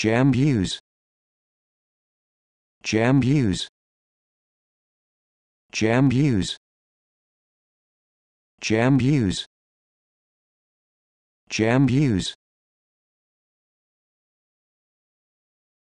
Jam use. Jam use. Jam use. Jam use. Jam use.